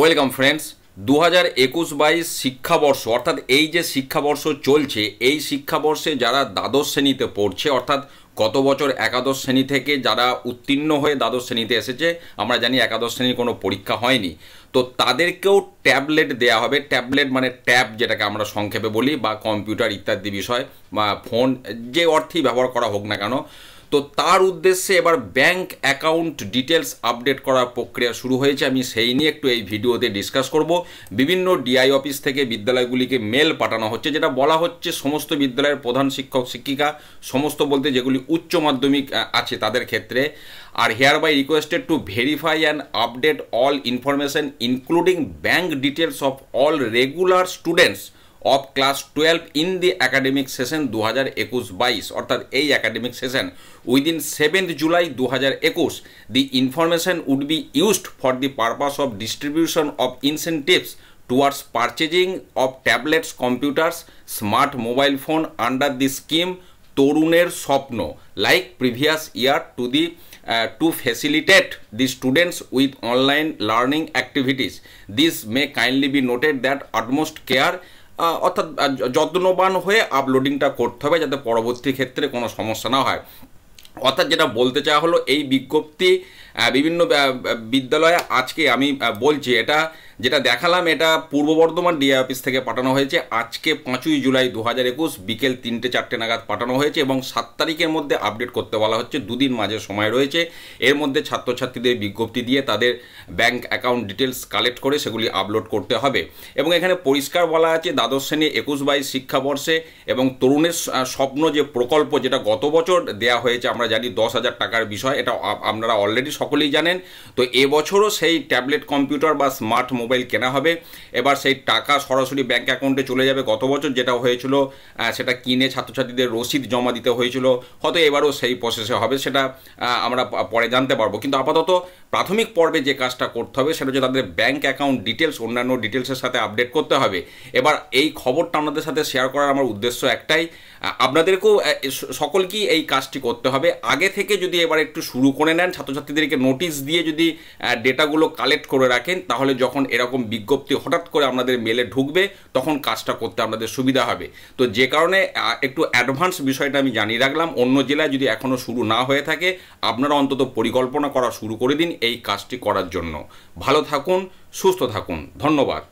welcome friends দু হাজার একুশ বাইশ শিক্ষাবর্ষ অর্থাৎ এই যে শিক্ষাবর্ষ চলছে এই শিক্ষাবর্ষে যারা দ্বাদশ শ্রেণীতে পড়ছে অর্থাৎ গত বছর একাদশ শ্রেণী থেকে যারা উত্তীর্ণ হয়ে দ্বাদশ শ্রেণীতে এসেছে আমরা জানি একাদশ শ্রেণীর কোনো পরীক্ষা হয়নি তো তাদেরকেও ট্যাবলেট দেয়া হবে ট্যাবলেট মানে ট্যাব যেটাকে আমরা সংক্ষেপে বলি বা কম্পিউটার ইত্যাদি বিষয় বা ফোন যে অর্থেই ব্যবহার করা হোক না কেন তো তার উদ্দেশ্যে এবার ব্যাংক অ্যাকাউন্ট ডিটেলস আপডেট করার প্রক্রিয়া শুরু হয়েছে আমি সেই নিয়ে একটু এই ভিডিওতে ডিসকাস করব বিভিন্ন ডিআই অফিস থেকে বিদ্যালয়গুলিকে মেল পাঠানো হচ্ছে যেটা বলা হচ্ছে সমস্ত বিদ্যালয়ের প্রধান শিক্ষক শিক্ষিকা সমস্ত বলতে যেগুলি উচ্চ মাধ্যমিক আছে তাদের ক্ষেত্রে are hereby requested to verify and update all information including bank details of all regular students of class twelve in the academic session দু হাজার একুশ বাইশ অর্থাৎ এই academic session within seventh July দু হাজার একুশ the information would be used for the purpose of distribution of incentives towards purchasing of tablets computers smart mobile phone under the scheme Taruner Swapno like previous year two the to facilitate the students with online learning activities this may kindly be noted that utmost care অর্থাৎ যত্নবান হয়ে আপলোডিংটা করতে হবে যাতে পরবর্তী ক্ষেত্রে কোনো সমস্যা না হয় অর্থাৎ যেটা বলতে চাওয়া হলো এই বিজ্ঞপ্তি বিভিন্ন বিদ্যালয়ে আজকে আমি বলছি এটা যেটা দেখালাম এটা পূর্ব বর্ধমান ডিএ অফিস থেকে পাঠানো হয়েছে আজকে পাঁচই জুলাই দু হাজার একুশ বিকেল তিনটে চারটে নাগাদ পাঠানো হয়েছে এবং সাত তারিখের মধ্যে আপডেট করতে বলা হচ্ছে দুদিন মাঝে সময় রয়েছে এর মধ্যে ছাত্রছাত্রীদের বিজ্ঞপ্তি দিয়ে তাদের ব্যাংক অ্যাকাউন্ট ডিটেলস কালেক্ট করে সেগুলি আপলোড করতে হবে এবং এখানে পরিষ্কার বলা আছে দ্বাদশ শ্রেণী একুশ বাইশ শিক্ষাবর্ষে এবং তরুণের স্বপ্ন যে প্রকল্প যেটা গত বছর দেয়া হয়েছে আমরা জানি দশ হাজার টাকার বিষয় এটা আপনারা অলরেডি সকলেই জানেন তো এবছরও সেই ট্যাবলেট কম্পিউটার বা স্মার্ট মোবাইল কেনা হবে এবার সেই টাকা সরাসরি ব্যাঙ্ক অ্যাকাউন্টে চলে যাবে গত বছর যেটা হয়েছিল সেটা কিনে ছাত্রছাত্রীদের রসিদ জমা দিতে হয়েছিল হয়তো এবারও সেই প্রসেসে হবে সেটা আমরা পরে জানতে পারবো কিন্তু আপাতত প্রাথমিক পর্বে যে কাজটা করতে হবে সেটা হচ্ছে তাদের ব্যাঙ্ক অ্যাকাউন্ট ডিটেলস অন্যান্য ডিটেলসের সাথে আপডেট করতে হবে এবার এই খবরটা আপনাদের সাথে শেয়ার করার আমার উদ্দেশ্য একটাই আপনাদেরকেও সকলকেই এই কাজটি করতে হবে আগে থেকে যদি এবার একটু শুরু করে নেন ছাত্রছাত্রীদেরকে নোটিশ দিয়ে যদি ডেটাগুলো কালেক্ট করে রাখেন তাহলে যখন এরকম বিজ্ঞপ্তি হঠাৎ করে আপনাদের মেলে ঢুকবে তখন কাজটা করতে আপনাদের সুবিধা হবে তো যে কারণে একটু অ্যাডভান্স বিষয়টা আমি জানিয়ে রাখলাম অন্য জেলায় যদি এখনও শুরু না হয়ে থাকে আপনারা অন্তত পরিকল্পনা করা শুরু করে দিন এই কাজটি করার জন্য ভালো থাকুন সুস্থ থাকুন ধন্যবাদ